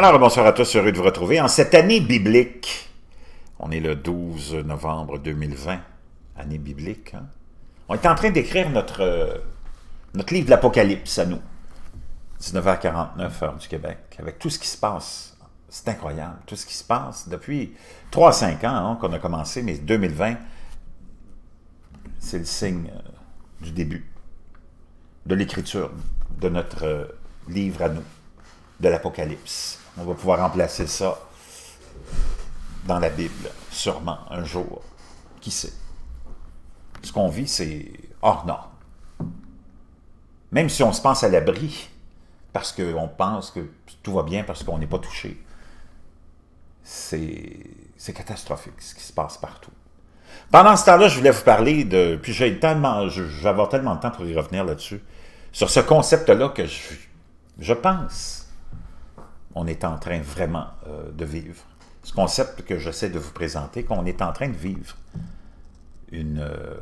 Alors, bonsoir à tous, heureux de vous retrouver en cette année biblique. On est le 12 novembre 2020, année biblique. Hein. On est en train d'écrire notre, euh, notre livre de l'Apocalypse à nous, 19h49, heure du Québec, avec tout ce qui se passe. C'est incroyable, tout ce qui se passe depuis 3 5 ans hein, qu'on a commencé, mais 2020, c'est le signe euh, du début de l'écriture de notre euh, livre à nous, de l'Apocalypse. On va pouvoir remplacer ça dans la Bible, sûrement, un jour. Qui sait? Ce qu'on vit, c'est hors norme. Même si on se pense à l'abri, parce qu'on pense que tout va bien, parce qu'on n'est pas touché, c'est catastrophique ce qui se passe partout. Pendant ce temps-là, je voulais vous parler de... Puis j'ai tellement... avoir tellement de temps pour y revenir là-dessus. Sur ce concept-là que je, je pense on est en train vraiment euh, de vivre. Ce concept que j'essaie de vous présenter, qu'on est en train de vivre. Une, euh,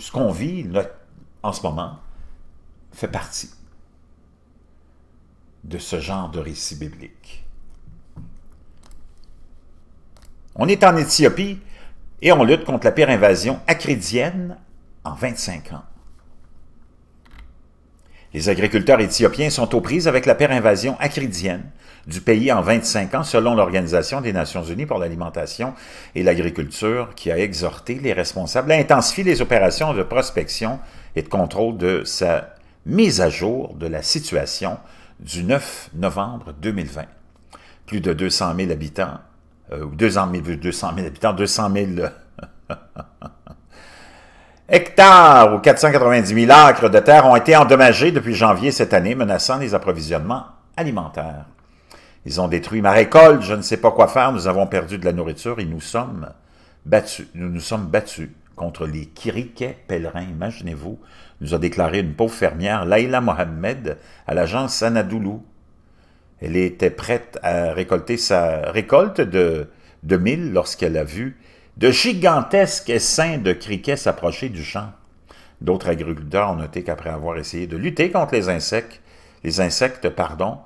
ce qu'on vit en ce moment fait partie de ce genre de récit biblique. On est en Éthiopie et on lutte contre la pire invasion acridienne en 25 ans. Les agriculteurs éthiopiens sont aux prises avec la invasion acridienne du pays en 25 ans selon l'Organisation des Nations Unies pour l'alimentation et l'agriculture qui a exhorté les responsables à intensifier les opérations de prospection et de contrôle de sa mise à jour de la situation du 9 novembre 2020. Plus de 200 000 habitants, euh, 200 000 habitants, 200 000... hectares ou 490 000 acres de terre ont été endommagés depuis janvier cette année, menaçant les approvisionnements alimentaires. Ils ont détruit ma récolte, je ne sais pas quoi faire, nous avons perdu de la nourriture et nous sommes battus, nous nous sommes battus contre les Kiriquets pèlerins, imaginez-vous, nous a déclaré une pauvre fermière, Laila Mohamed, à l'agence Sanadoulou. Elle était prête à récolter sa récolte de, de lorsqu'elle a vu de gigantesques essaims de criquets s'approchaient du champ. D'autres agriculteurs ont noté qu'après avoir essayé de lutter contre les insectes, les insectes, pardon,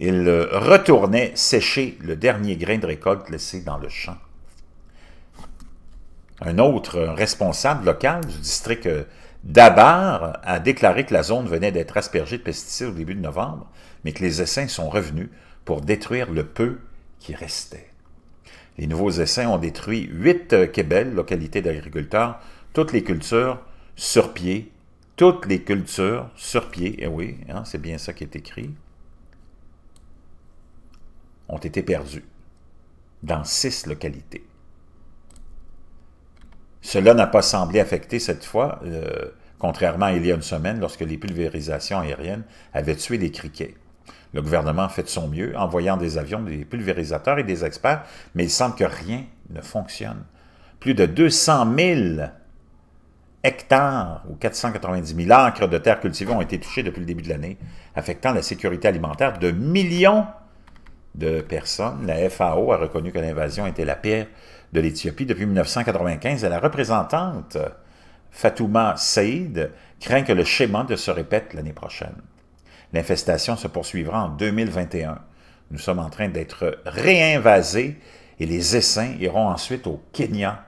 ils euh, retournaient sécher le dernier grain de récolte laissé dans le champ. Un autre responsable local du district euh, d'Abar a déclaré que la zone venait d'être aspergée de pesticides au début de novembre, mais que les essaims sont revenus pour détruire le peu qui restait. Les nouveaux essais ont détruit huit euh, québelles, localités d'agriculteurs, toutes les cultures sur pied, toutes les cultures sur pied, eh oui, hein, c'est bien ça qui est écrit, ont été perdues dans six localités. Cela n'a pas semblé affecter cette fois, euh, contrairement à il y a une semaine, lorsque les pulvérisations aériennes avaient tué les criquets. Le gouvernement fait de son mieux, en envoyant des avions, des pulvérisateurs et des experts, mais il semble que rien ne fonctionne. Plus de 200 000 hectares ou 490 000 acres de terres cultivées ont été touchés depuis le début de l'année, affectant la sécurité alimentaire de millions de personnes. La FAO a reconnu que l'invasion était la pire de l'Éthiopie depuis 1995 et la représentante Fatouma Saïd craint que le schéma ne se répète l'année prochaine. L'infestation se poursuivra en 2021. Nous sommes en train d'être réinvasés et les essaims iront ensuite au Kenya.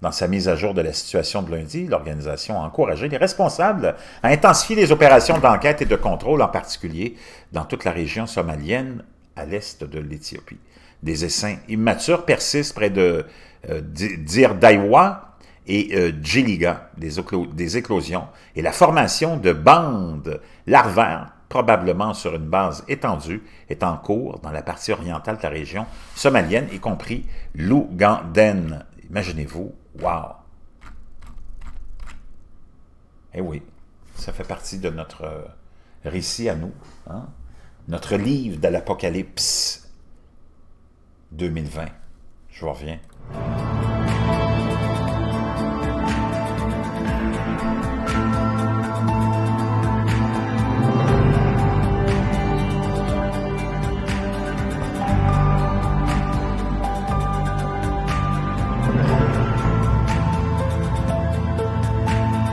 Dans sa mise à jour de la situation de lundi, l'organisation a encouragé les responsables à intensifier les opérations d'enquête et de contrôle, en particulier dans toute la région somalienne à l'est de l'Éthiopie. Des essaims immatures persistent près de euh, Dirdaïwa Dir et euh, Djiliga, des, des éclosions, et la formation de bandes larvaires probablement sur une base étendue, est en cours dans la partie orientale de la région somalienne, y compris l'Ouganden. Imaginez-vous, wow! Eh oui, ça fait partie de notre euh, récit à nous, hein? notre livre de l'Apocalypse 2020. Je reviens.